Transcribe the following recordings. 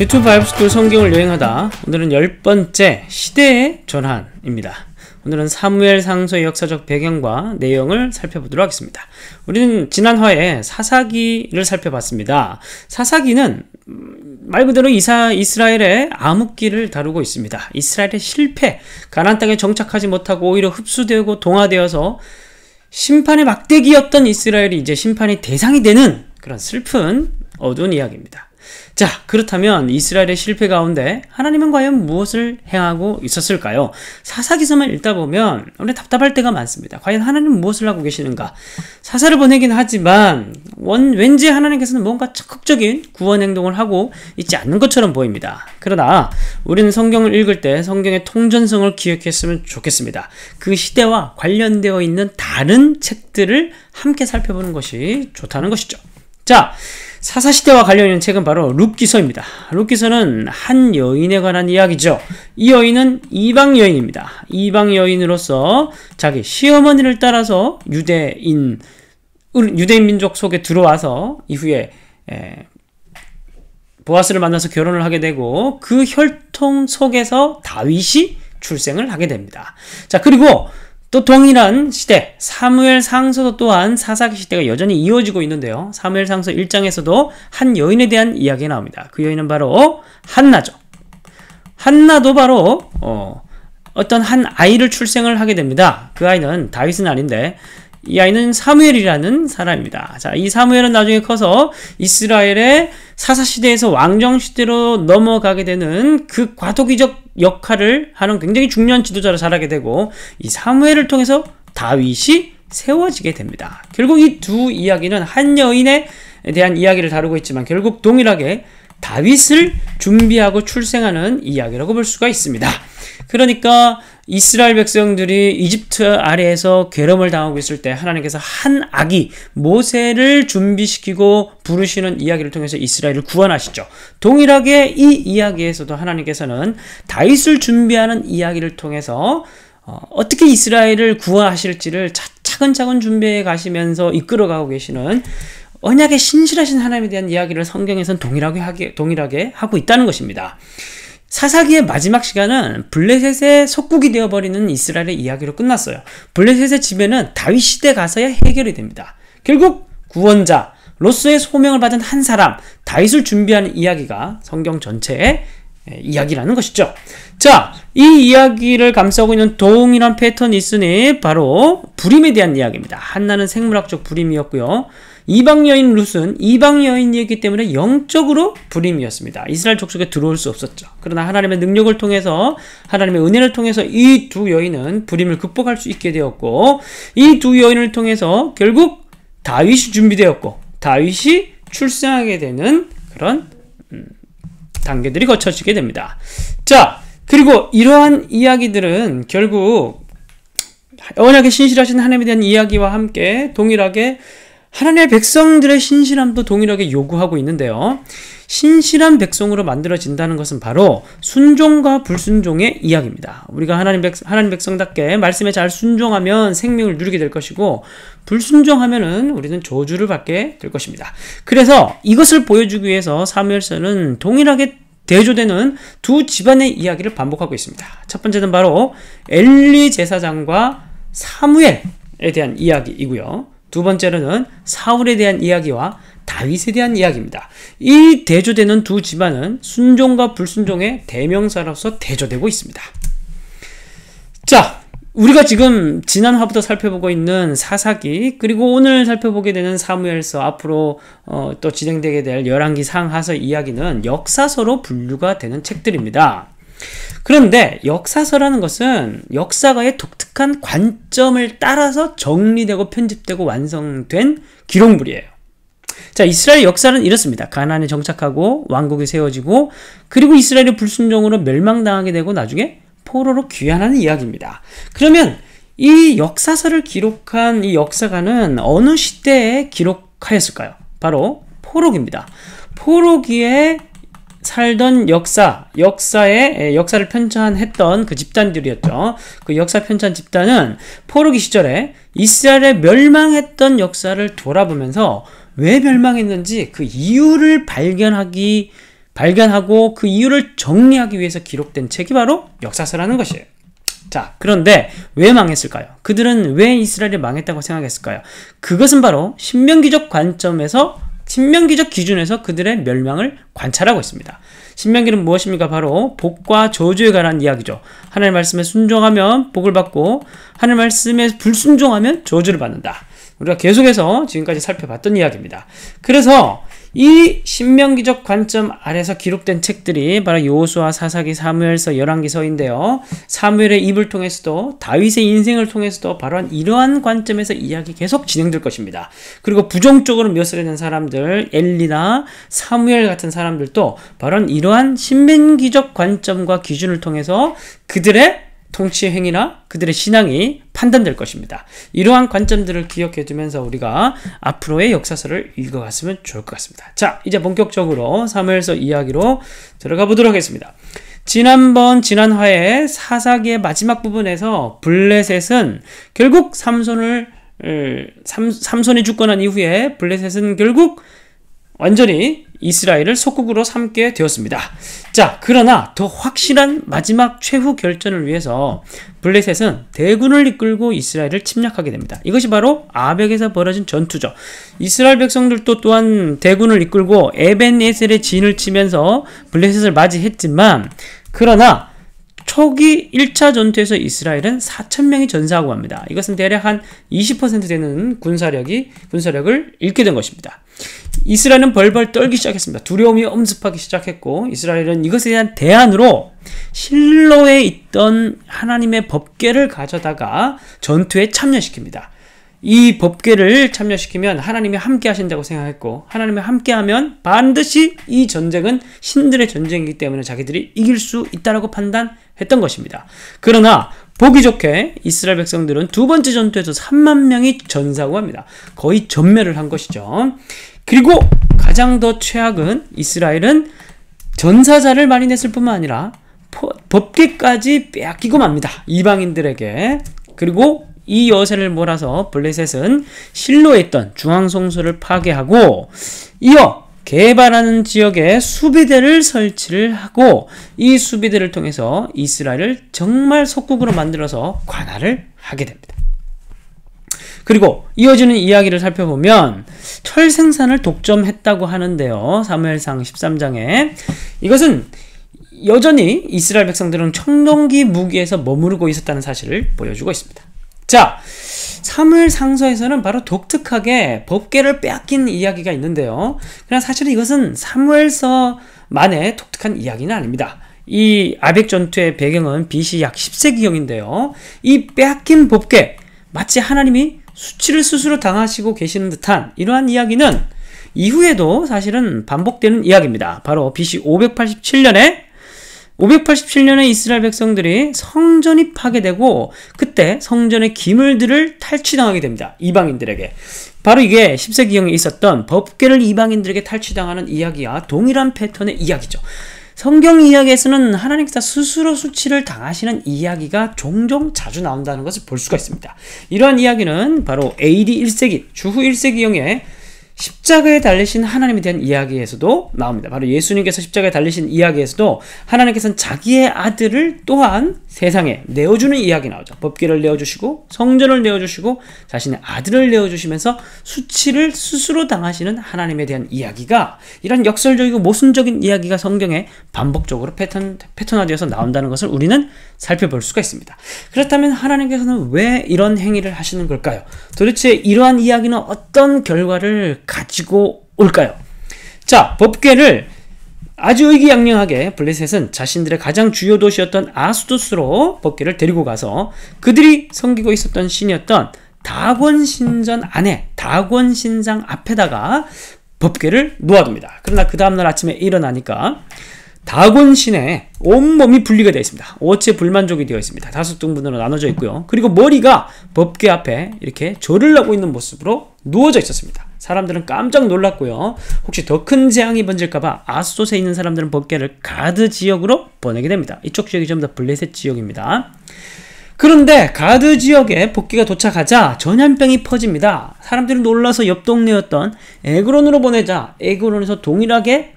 유튜브 바이브스쿨 성경을 여행하다 오늘은 열 번째 시대의 전환입니다 오늘은 사무엘 상소의 역사적 배경과 내용을 살펴보도록 하겠습니다 우리는 지난화에 사사기를 살펴봤습니다 사사기는 말 그대로 이사, 이스라엘의 암흑기를 다루고 있습니다 이스라엘의 실패 가난안 땅에 정착하지 못하고 오히려 흡수되고 동화되어서 심판의 막대기였던 이스라엘이 이제 심판의 대상이 되는 그런 슬픈 어두운 이야기입니다 자, 그렇다면 이스라엘의 실패 가운데 하나님은 과연 무엇을 행하고 있었을까요? 사사기서만 읽다 보면 원래 답답할 때가 많습니다. 과연 하나님은 무엇을 하고 계시는가? 사사를 보내긴 하지만 원, 왠지 하나님께서는 뭔가 적극적인 구원 행동을 하고 있지 않는 것처럼 보입니다. 그러나 우리는 성경을 읽을 때 성경의 통전성을 기억했으면 좋겠습니다. 그 시대와 관련되어 있는 다른 책들을 함께 살펴보는 것이 좋다는 것이죠. 자, 사사시대와 관련 있는 책은 바로 룻기서입니다. 룻기서는 한 여인에 관한 이야기죠. 이 여인은 이방 여인입니다. 이방 여인으로서 자기 시어머니를 따라서 유대인 유대인 민족 속에 들어와서 이후에 보아스를 만나서 결혼을 하게 되고 그 혈통 속에서 다윗이 출생을 하게 됩니다. 자 그리고 또 동일한 시대 사무엘 상서도 또한 사사기 시대가 여전히 이어지고 있는데요. 사무엘 상서 1장에서도 한 여인에 대한 이야기가 나옵니다. 그 여인은 바로 한나죠. 한나도 바로 어, 어떤 한 아이를 출생을 하게 됩니다. 그 아이는 다윗은 아닌데 이 아이는 사무엘이라는 사람입니다. 자, 이 사무엘은 나중에 커서 이스라엘의 사사시대에서 왕정시대로 넘어가게 되는 그 과도기적 역할을 하는 굉장히 중요한 지도자로 자라게 되고 이 사무엘을 통해서 다윗이 세워지게 됩니다. 결국 이 두 이야기는 한 여인에 대한 이야기를 다루고 있지만 결국 동일하게 다윗을 준비하고 출생하는 이야기라고 볼 수가 있습니다. 그러니까 이스라엘 백성들이 이집트 아래에서 괴럼을 당하고 있을 때 하나님께서 한 아기 모세를 준비시키고 부르시는 이야기를 통해서 이스라엘을 구원하시죠. 동일하게 이 이야기에서도 하나님께서는 다윗을 준비하는 이야기를 통해서 어, 어떻게 이스라엘을 구원하실지를 차근차근 준비해 가시면서 이끌어가고 계시는 언약에 신실하신 하나님에 대한 이야기를 성경에선 동일하게, 하게, 동일하게 하고 있다는 것입니다. 사사기의 마지막 시간은 블레셋의 속국이 되어버리는 이스라엘의 이야기로 끝났어요. 블레셋의 지배는 다윗 시대 가서야 해결이 됩니다. 결국 구원자 로스의 소명을 받은 한 사람 다윗을 준비하는 이야기가 성경 전체의 이야기라는 것이죠. 자, 이 이야기를 감싸고 있는 동일한 패턴이 있으니 바로 불임에 대한 이야기입니다. 한나는 생물학적 불임이었고요. 이방 여인 룻은 이방 여인이었기 때문에 영적으로 불임이었습니다. 이스라엘 족속에 들어올 수 없었죠. 그러나 하나님의 능력을 통해서 하나님의 은혜를 통해서 이 두 여인은 불임을 극복할 수 있게 되었고 이 두 여인을 통해서 결국 다윗이 준비되었고 다윗이 출생하게 되는 그런 음, 단계들이 거쳐지게 됩니다. 자, 그리고 이러한 이야기들은 결국 언약에 신실하신 하나님에 대한 이야기와 함께 동일하게 하나님의 백성들의 신실함도 동일하게 요구하고 있는데요. 신실한 백성으로 만들어진다는 것은 바로 순종과 불순종의 이야기입니다. 우리가 하나님, 백, 하나님 백성답게 말씀에 잘 순종하면 생명을 누리게 될 것이고, 불순종하면은 우리는 저주를 받게 될 것입니다. 그래서 이것을 보여주기 위해서 사무엘서는 동일하게 대조되는 두 집안의 이야기를 반복하고 있습니다. 첫 번째는 바로 엘리 제사장과 사무엘에 대한 이야기이고요. 두 번째로는 사울에 대한 이야기와 다윗에 대한 이야기입니다. 이 대조되는 두 집안은 순종과 불순종의 대명사로서 대조되고 있습니다. 자, 우리가 지금 지난 화부터 살펴보고 있는 사사기 그리고 오늘 살펴보게 되는 사무엘서 앞으로 어, 또 진행되게 될 열왕기 상하서 이야기는 역사서로 분류가 되는 책들입니다. 그런데 역사서라는 것은 역사가의 독특한 관점을 따라서 정리되고 편집되고 완성된 기록물이에요. 자, 이스라엘 역사는 이렇습니다. 가난안에 정착하고 왕국이 세워지고 그리고 이스라엘이 불순종으로 멸망당하게 되고 나중에 포로로 귀환하는 이야기입니다. 그러면 이 역사서를 기록한 이 역사가는 어느 시대에 기록하였을까요? 바로 포로기입니다. 포로기의 살던 역사, 역사에 예, 역사를 편찬했던 그 집단들이었죠. 그 역사 편찬 집단은 포르기 시절에 이스라엘의 멸망했던 역사를 돌아보면서 왜 멸망했는지 그 이유를 발견하기 발견하고 그 이유를 정리하기 위해서 기록된 책이 바로 역사서라는 것이에요. 자, 그런데 왜 망했을까요? 그들은 왜 이스라엘이 망했다고 생각했을까요? 그것은 바로 신명기적 관점에서 신명기적 기준에서 그들의 멸망을 관찰하고 있습니다. 신명기는 무엇입니까? 바로 복과 저주에 관한 이야기죠. 하나님 말씀에 순종하면 복을 받고 하나님 말씀에 불순종하면 저주를 받는다. 우리가 계속해서 지금까지 살펴봤던 이야기입니다. 그래서 이 신명기적 관점 아래서 기록된 책들이 바로 요호수아 사사기, 사무엘서, 열왕기서인데요. 사무엘의 입을 통해서도 다윗의 인생을 통해서도 바로 이러한 관점에서 이야기 계속 진행될 것입니다. 그리고 부정적으로 묘사되는 사람들, 엘리나 사무엘 같은 사람들도 바로 이러한 신명기적 관점과 기준을 통해서 그들의 통치 행위나 그들의 신앙이 판단될 것입니다. 이러한 관점들을 기억해 두면서 우리가 앞으로의 역사서를 읽어갔으면 좋을 것 같습니다. 자, 이제 본격적으로 사무엘서 이야기로 들어가 보도록 하겠습니다. 지난번 지난 화에 사사기의 마지막 부분에서 블레셋은 결국 삼손을 삼, 삼손이 죽고 난 이후에 블레셋은 결국 완전히 이스라엘을 속국으로 삼게 되었습니다. 자, 그러나 더 확실한 마지막 최후 결전을 위해서 블레셋은 대군을 이끌고 이스라엘을 침략하게 됩니다. 이것이 바로 아벡에서 벌어진 전투죠. 이스라엘 백성들도 또한 대군을 이끌고 에벤에셀의 진을 치면서 블레셋을 맞이했지만 그러나 초기 1차 전투에서 이스라엘은 4천명이 전사하고 합니다. 이것은 대략 한 20% 되는 군사력이, 군사력을 잃게 된 것입니다. 이스라엘은 벌벌 떨기 시작했습니다. 두려움이 엄습하기 시작했고 이스라엘은 이것에 대한 대안으로 실로에 있던 하나님의 법궤를 가져다가 전투에 참여시킵니다. 이 법궤를 참여시키면 하나님이 함께 하신다고 생각했고 하나님이 함께 하면 반드시 이 전쟁은 신들의 전쟁이기 때문에 자기들이 이길 수 있다라고 판단했던 것입니다. 그러나 보기 좋게 이스라엘 백성들은 두 번째 전투에서 3만 명이 전사고 합니다. 거의 전멸을 한 것이죠. 그리고 가장 더 최악은 이스라엘은 전사자를 많이 냈을 뿐만 아니라 법계까지 빼앗기고 맙니다. 이방인들에게. 그리고 이 여세를 몰아서 블레셋은 실로에 있던 중앙송소를 파괴하고 이어 개발하는 지역에 수비대를 설치를 하고 이 수비대를 통해서 이스라엘을 정말 속국으로 만들어서 관할을 하게 됩니다. 그리고 이어지는 이야기를 살펴보면 철 생산을 독점했다고 하는데요. 사무엘상 13장에 이것은 여전히 이스라엘 백성들은 청동기 무기에서 머무르고 있었다는 사실을 보여주고 있습니다. 자, 사무엘상서에서는 바로 독특하게 법계를 빼앗긴 이야기가 있는데요. 그러나 사실 이것은 사무엘서만의 독특한 이야기는 아닙니다. 이 아벡 전투의 배경은 BC 약 10세기경인데요. 이 빼앗긴 법계 마치 하나님이 수치를 스스로 당하시고 계시는 듯한 이러한 이야기는 이후에도 사실은 반복되는 이야기입니다. 바로 BC 587년에 587년에 이스라엘 백성들이 성전이 파괴되고 그때 성전의 기물들을 탈취당하게 됩니다. 이방인들에게. 바로 이게 10세기경에 있었던 법궤를 이방인들에게 탈취당하는 이야기와 동일한 패턴의 이야기죠. 성경 이야기에서는 하나님께서 스스로 수치를 당하시는 이야기가 종종 자주 나온다는 것을 볼 수가 있습니다. 이러한 이야기는 바로 AD 1세기, 주후 1세기형의 십자가에 달리신 하나님에 대한 이야기에서도 나옵니다. 바로 예수님께서 십자가에 달리신 이야기에서도 하나님께서는 자기의 아들을 또한 세상에 내어주는 이야기 나오죠. 법기를 내어주시고 성전을 내어주시고 자신의 아들을 내어주시면서 수치를 스스로 당하시는 하나님에 대한 이야기가 이런 역설적이고 모순적인 이야기가 성경에 반복적으로 패턴, 패턴화되어서 나온다는 것을 우리는 살펴볼 수가 있습니다. 그렇다면 하나님께서는 왜 이런 행위를 하시는 걸까요? 도대체 이러한 이야기는 어떤 결과를 가지고 올까요? 자, 법궤를 아주 의기양양하게 블레셋은 자신들의 가장 주요 도시였던 아수도스로 법궤를 데리고 가서 그들이 섬기고 있었던 신이었던 다권신전 안에 다권신장 앞에다가 법궤를 놓아둡니다. 그러나 그 다음날 아침에 일어나니까 다곤신의 온몸이 분리가 되어 있습니다. 오체 불만족이 되어 있습니다. 다섯 등분으로 나눠져 있고요. 그리고 머리가 법궤 앞에 이렇게 절을 하고 있는 모습으로 누워져 있었습니다. 사람들은 깜짝 놀랐고요. 혹시 더 큰 재앙이 번질까봐 아스돗에 있는 사람들은 법궤를 가드 지역으로 보내게 됩니다. 이쪽 지역이 좀 더 블레셋 지역입니다. 그런데 가드 지역에 복귀가 도착하자 전염병이 퍼집니다. 사람들이 놀라서 옆 동네였던 에그론으로 보내자 에그론에서 동일하게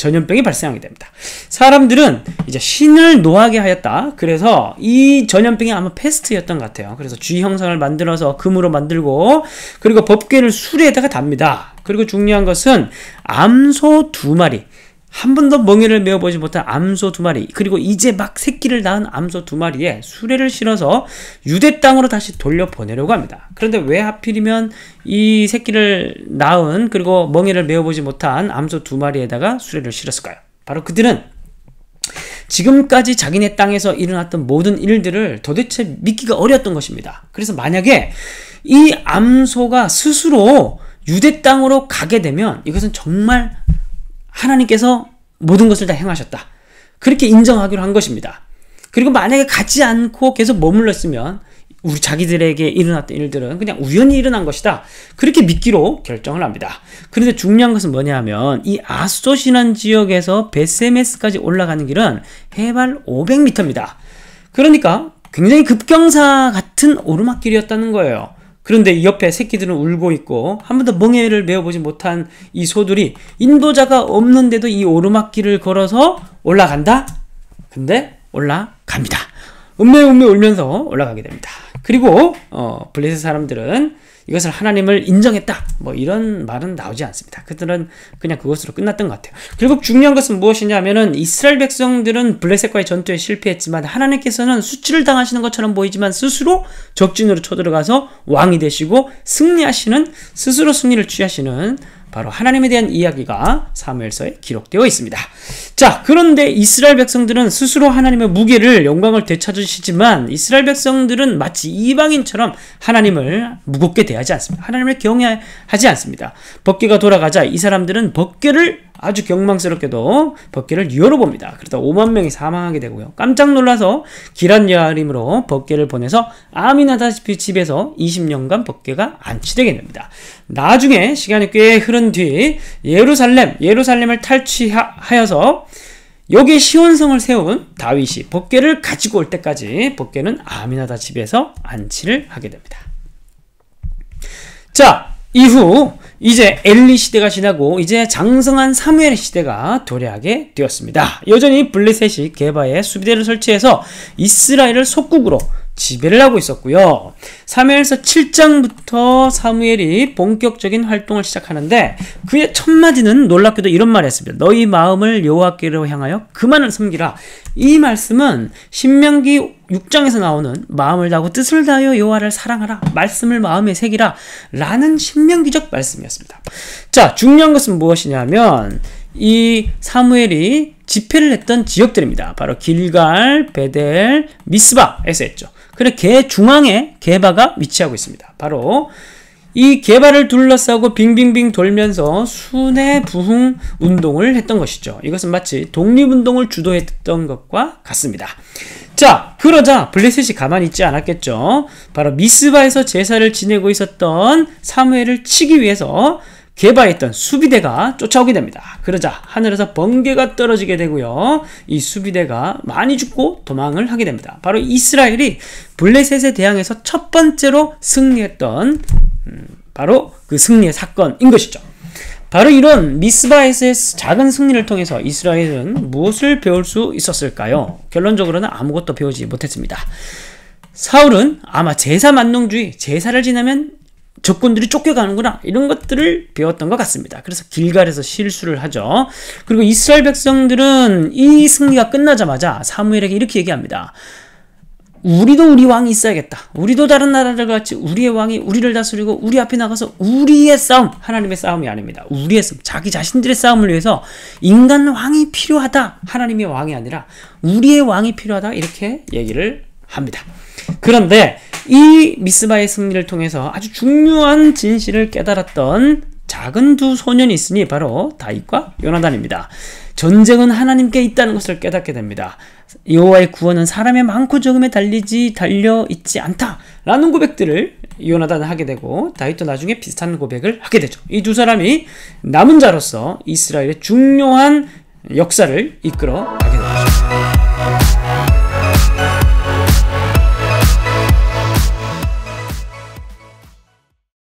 전염병이 발생하게 됩니다. 사람들은 이제 신을 노하게 하였다. 그래서 이 전염병이 아마 패스트였던 것 같아요. 그래서 주 형상을 만들어서 금으로 만들고 그리고 법궤를 술에다가 답니다. 그리고 중요한 것은 암소 두 마리 한 번도 멍에를 메어보지 못한 암소 두 마리 그리고 이제 막 새끼를 낳은 암소 두 마리에 수레를 실어서 유대 땅으로 다시 돌려보내려고 합니다. 그런데 왜 하필이면 이 새끼를 낳은 그리고 멍에를 메어보지 못한 암소 두 마리에다가 수레를 실었을까요? 바로 그들은 지금까지 자기네 땅에서 일어났던 모든 일들을 도대체 믿기가 어려웠던 것입니다. 그래서 만약에 이 암소가 스스로 유대 땅으로 가게 되면 이것은 정말 하나님께서 모든 것을 다 행하셨다. 그렇게 인정하기로 한 것입니다. 그리고 만약에 가지 않고 계속 머물렀으면 우리 자기들에게 일어났던 일들은 그냥 우연히 일어난 것이다. 그렇게 믿기로 결정을 합니다. 그런데 중요한 것은 뭐냐 하면 이 아스토시란 지역에서 베세메스까지 올라가는 길은 해발 500m입니다. 그러니까 굉장히 급경사 같은 오르막길이었다는 거예요. 그런데 이 옆에 새끼들은 울고 있고 한 번도 멍해를 메어보지 못한 이 소들이 인도자가 없는데도 이 오르막길을 걸어서 올라간다? 근데 올라갑니다. 음메음메 울면서 올라가게 됩니다. 그리고 어, 블레셋 사람들은 이것을 하나님을 인정했다. 뭐 이런 말은 나오지 않습니다. 그들은 그냥 그것으로 끝났던 것 같아요. 결국 중요한 것은 무엇이냐면은 이스라엘 백성들은 블레셋과의 전투에 실패했지만 하나님께서는 수치를 당하시는 것처럼 보이지만 스스로 적진으로 쳐들어가서 왕이 되시고 승리하시는 스스로 승리를 취하시는 바로 하나님에 대한 이야기가 사무엘서에 기록되어 있습니다. 자, 그런데 이스라엘 백성들은 스스로 하나님의 무게를 영광을 되찾으시지만 이스라엘 백성들은 마치 이방인처럼 하나님을 무겁게 대하지 않습니다. 하나님을 경외하지 않습니다. 법궤가 돌아가자 이 사람들은 법궤를 아주 경망스럽게도 법계를 열어봅니다. 그러다 5만 명이 사망하게 되고요. 깜짝 놀라서 기란 여아림으로 법계를 보내서 아미나다시피 집에서 20년간 법계가 안치되게 됩니다. 나중에 시간이 꽤 흐른 뒤 예루살렘, 예루살렘을 탈취하여서 여기 시온성을 세운 다윗이 법계를 가지고 올 때까지 법계는 아미나다 집에서 안치를 하게 됩니다. 자, 이후 이제 엘리 시대가 지나고 이제 장성한 사무엘 시대가 도래하게 되었습니다. 여전히 블레셋이 개바에 수비대를 설치해서 이스라엘을 속국으로 지배를 하고 있었고요. 사무엘서 7장부터 사무엘이 본격적인 활동을 시작하는데 그의 첫 마디는 놀랍게도 이런 말을 했습니다. 너희 마음을 여호와께로 향하여 그만을 섬기라. 이 말씀은 신명기 6장에서 나오는 마음을 다하고 뜻을 다하여 여호와를 사랑하라 말씀을 마음에 새기라 라는 신명기적 말씀이었습니다. 자 중요한 것은 무엇이냐면 이 사무엘이 집회를 했던 지역들입니다. 바로 길갈, 베델, 미스바에서 했죠. 그래 개 중앙에 개바가 위치하고 있습니다. 바로 이 개발을 둘러싸고 빙빙빙 돌면서 순회 부흥 운동을 했던 것이죠. 이것은 마치 독립운동을 주도했던 것과 같습니다. 자, 그러자 블레셋이 가만히 있지 않았겠죠. 바로 미스바에서 제사를 지내고 있었던 사무엘을 치기 위해서 개발했던 수비대가 쫓아오게 됩니다. 그러자 하늘에서 번개가 떨어지게 되고요. 이 수비대가 많이 죽고 도망을 하게 됩니다. 바로 이스라엘이 블레셋에 대항해서 첫 번째로 승리했던 음, 바로 그 승리의 사건인 것이죠. 바로 이런 미스바에서의 작은 승리를 통해서 이스라엘은 무엇을 배울 수 있었을까요? 결론적으로는 아무것도 배우지 못했습니다. 사울은 아마 제사 만농주의, 제사를 지내면 적군들이 쫓겨가는구나 이런 것들을 배웠던 것 같습니다. 그래서 길갈에서 실수를 하죠. 그리고 이스라엘 백성들은 이 승리가 끝나자마자 사무엘에게 이렇게 얘기합니다. 우리도 우리 왕이 있어야겠다. 우리도 다른 나라들 같이 우리의 왕이 우리를 다스리고 우리 앞에 나가서 우리의 싸움, 하나님의 싸움이 아닙니다. 우리의 싸움, 자기 자신들의 싸움을 위해서 인간 왕이 필요하다. 하나님의 왕이 아니라 우리의 왕이 필요하다. 이렇게 얘기를 합니다. 그런데 이 미스바의 승리를 통해서 아주 중요한 진실을 깨달았던 작은 두 소년이 있으니 바로 다윗과 요나단입니다. 전쟁은 하나님께 있다는 것을 깨닫게 됩니다. 여호와의 구원은 사람의 많고 적음에 달리지 달려 있지 않다라는 고백들을 요나단은 하게 되고 다윗도 나중에 비슷한 고백을 하게 되죠. 이 두 사람이 남은 자로서 이스라엘의 중요한 역사를 이끌어 가게 됩니다.